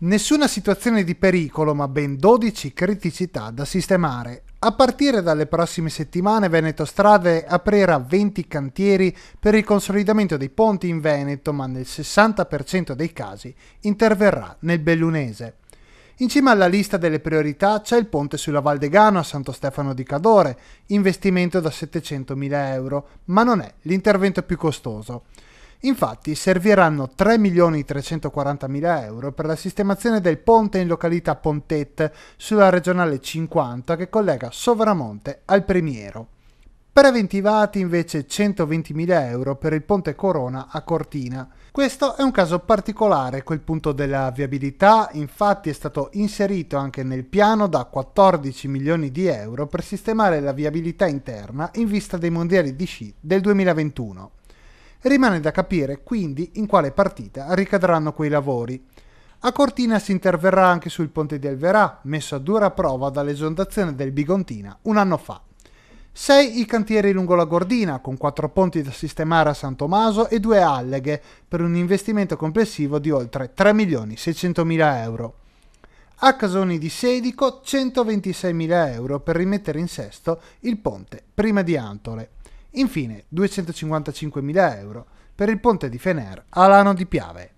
Nessuna situazione di pericolo, ma ben 12 criticità da sistemare. A partire dalle prossime settimane Veneto Strade aprirà 20 cantieri per il consolidamento dei ponti in Veneto, ma nel 60% dei casi interverrà nel Bellunese. In cima alla lista delle priorità c'è il ponte sulla Valdegano a Santo Stefano di Cadore, investimento da 700.000 euro, ma non è l'intervento più costoso. Infatti serviranno 3.340.000 euro per la sistemazione del ponte in località Pontet sulla regionale 50 che collega Sovramonte al Premiero. Preventivati invece 120.000 euro per il ponte Corona a Cortina. Questo è un caso particolare, quel punto della viabilità infatti è stato inserito anche nel piano da 14 milioni di euro per sistemare la viabilità interna in vista dei mondiali di sci del 2021. Rimane da capire quindi in quale partita ricadranno quei lavori. A Cortina si interverrà anche sul ponte di Alverà, messo a dura prova dall'esondazione del Bigontina un anno fa. 6 i cantieri lungo la Gordina, con 4 ponti da sistemare a San Tommaso e 2 alleghe, per un investimento complessivo di oltre 3.600.000 euro. A Casoni di Sedico 126.000 euro per rimettere in sesto il ponte prima di Antole. Infine 255.000 euro per il ponte di Fener Alano di Piave.